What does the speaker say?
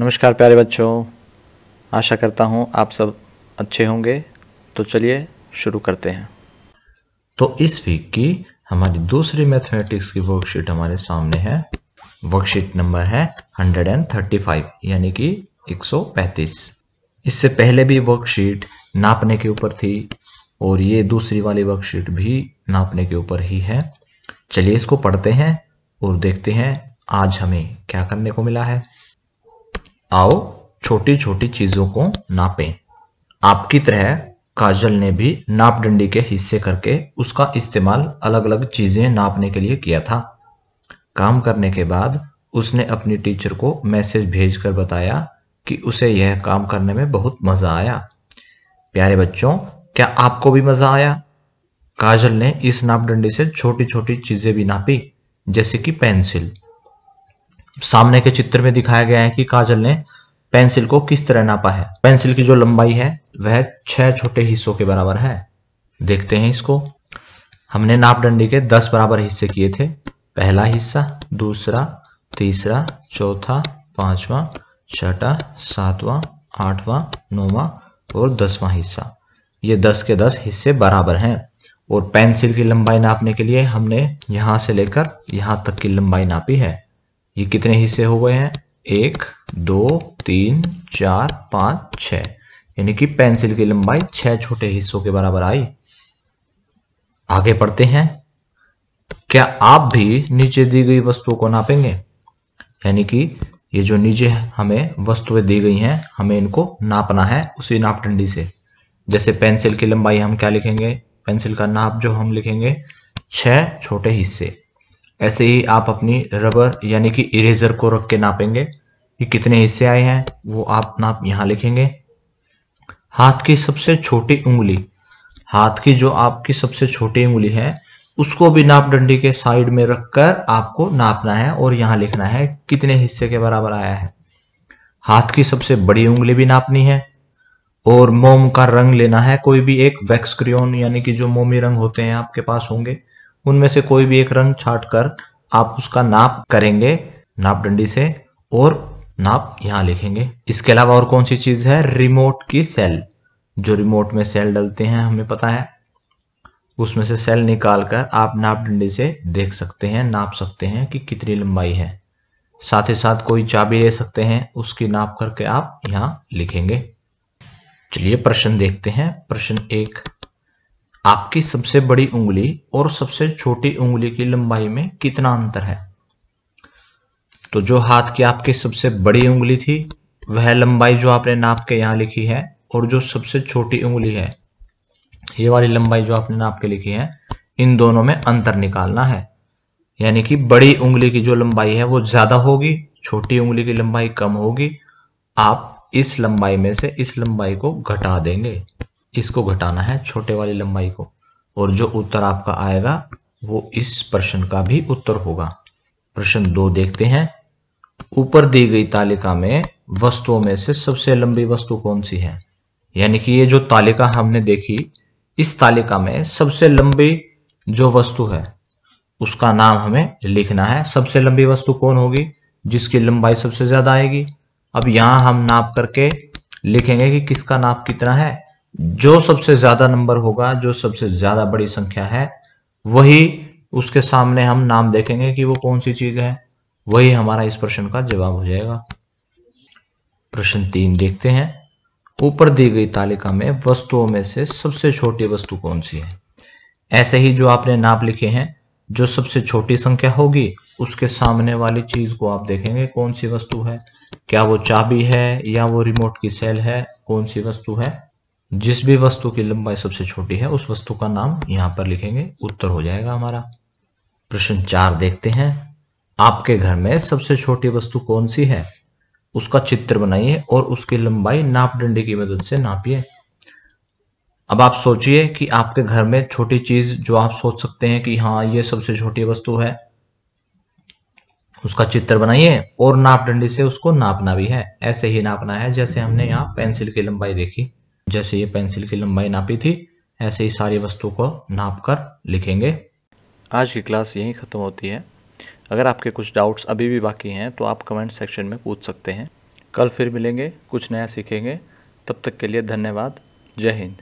नमस्कार प्यारे बच्चों आशा करता हूँ आप सब अच्छे होंगे तो चलिए शुरू करते हैं तो इस वीक की हमारी दूसरी मैथमेटिक्स की वर्कशीट हमारे सामने है वर्कशीट नंबर है 135 यानी कि 135 इससे पहले भी वर्कशीट नापने के ऊपर थी और ये दूसरी वाली वर्कशीट भी नापने के ऊपर ही है चलिए इसको पढ़ते हैं और देखते हैं आज हमें क्या करने को मिला है आओ छोटी छोटी चीजों को नापें आपकी तरह काजल ने भी नाप डंडी के हिस्से करके उसका इस्तेमाल अलग अलग चीजें नापने के लिए किया था काम करने के बाद उसने अपनी टीचर को मैसेज भेजकर बताया कि उसे यह काम करने में बहुत मजा आया प्यारे बच्चों क्या आपको भी मजा आया काजल ने इस नापडंडी से छोटी छोटी चीजें भी नापी जैसे कि पेंसिल सामने के चित्र में दिखाया गया है कि काजल ने पेंसिल को किस तरह नापा है पेंसिल की जो लंबाई है वह छह छोटे हिस्सों के बराबर है देखते हैं इसको हमने नाप डंडी के दस बराबर हिस्से किए थे पहला हिस्सा दूसरा तीसरा चौथा पांचवा छठा सातवां आठवां नौवां और दसवां हिस्सा ये दस के दस हिस्से बराबर हैं और पेंसिल की लंबाई नापने के लिए हमने यहां से लेकर यहां तक की लंबाई नापी है ये कितने हिस्से हो गए हैं एक दो तीन चार पांच छ यानी कि पेंसिल की लंबाई छह छोटे हिस्सों के बराबर आई आगे पढ़ते हैं क्या आप भी नीचे दी गई वस्तुओं को नापेंगे यानी कि ये जो नीचे हमें वस्तुएं दी गई हैं हमें इनको नापना है उसी नापटंडी से जैसे पेंसिल की लंबाई हम क्या लिखेंगे पेंसिल का नाप जो हम लिखेंगे छह छोटे हिस्से ऐसे ही आप अपनी रबर यानी कि इरेजर को रख के नापेंगे कि कितने हिस्से आए हैं वो आप नाप यहाँ लिखेंगे हाथ की सबसे छोटी उंगली हाथ की जो आपकी सबसे छोटी उंगली है उसको भी नाप डंडी के साइड में रखकर आपको नापना है और यहाँ लिखना है कितने हिस्से के बराबर आया है हाथ की सबसे बड़ी उंगली भी नापनी है और मोम का रंग लेना है कोई भी एक वैक्स क्रियोन यानी कि जो मोमी रंग होते हैं आपके पास होंगे उनमें से कोई भी एक रंग छाट कर आप उसका नाप करेंगे नाप डंडी से और नाप यहां लिखेंगे इसके अलावा और कौन सी चीज है रिमोट की सेल जो रिमोट में सेल डलते हैं हमें पता है उसमें से सेल निकालकर आप नाप डंडी से देख सकते हैं नाप सकते हैं कि कितनी लंबाई है साथ ही साथ कोई चाबी ले सकते हैं उसकी नाप करके आप यहां लिखेंगे चलिए प्रश्न देखते हैं प्रश्न एक आपकी सबसे बड़ी उंगली और सबसे छोटी उंगली की लंबाई में कितना अंतर है तो जो हाथ की आपकी सबसे बड़ी उंगली थी वह लंबाई जो आपने नाप के यहां लिखी है और जो सबसे छोटी उंगली है ये वाली लंबाई जो आपने नाप के लिखी है इन दोनों में अंतर निकालना है यानी कि बड़ी उंगली की जो लंबाई है वो ज्यादा होगी छोटी उंगली की लंबाई कम होगी आप इस लंबाई में से इस लंबाई को घटा देंगे इसको घटाना है छोटे वाली लंबाई को और जो उत्तर आपका आएगा वो इस प्रश्न का भी उत्तर होगा प्रश्न दो देखते हैं ऊपर दी गई तालिका में वस्तुओं में से सबसे लंबी वस्तु कौन सी है यानी कि ये जो तालिका हमने देखी इस तालिका में सबसे लंबी जो वस्तु है उसका नाम हमें लिखना है सबसे लंबी वस्तु कौन होगी जिसकी लंबाई सबसे ज्यादा आएगी अब यहां हम नाप करके लिखेंगे कि किसका नाप कितना है जो सबसे ज्यादा नंबर होगा जो सबसे ज्यादा बड़ी संख्या है वही उसके सामने हम नाम देखेंगे कि वो कौन सी चीज है वही हमारा इस प्रश्न का जवाब हो जाएगा प्रश्न तीन देखते हैं ऊपर दी गई तालिका में वस्तुओं में से सबसे छोटी वस्तु कौन सी है ऐसे ही जो आपने नाप लिखे हैं जो सबसे छोटी संख्या होगी उसके सामने वाली चीज को आप देखेंगे कौन सी वस्तु है क्या वो चाबी है या वो रिमोट की सेल है कौन सी वस्तु है जिस भी वस्तु की लंबाई सबसे छोटी है उस वस्तु का नाम यहाँ पर लिखेंगे उत्तर हो जाएगा हमारा प्रश्न चार देखते हैं आपके घर में सबसे छोटी वस्तु कौन सी है उसका चित्र बनाइए और उसकी लंबाई नाप डंडे की मदद से नापिए अब आप सोचिए कि आपके घर में छोटी चीज जो आप सोच सकते हैं कि हाँ ये सबसे छोटी वस्तु है उसका चित्र बनाइए और नाप से उसको नापना भी है ऐसे ही नापना है जैसे हमने यहाँ पेंसिल की लंबाई देखी जैसे ये पेंसिल की लंबाई नापी थी ऐसे ही सारी वस्तु को नाप कर लिखेंगे आज की क्लास यहीं ख़त्म होती है अगर आपके कुछ डाउट्स अभी भी बाकी हैं तो आप कमेंट सेक्शन में पूछ सकते हैं कल फिर मिलेंगे कुछ नया सीखेंगे तब तक के लिए धन्यवाद जय हिंद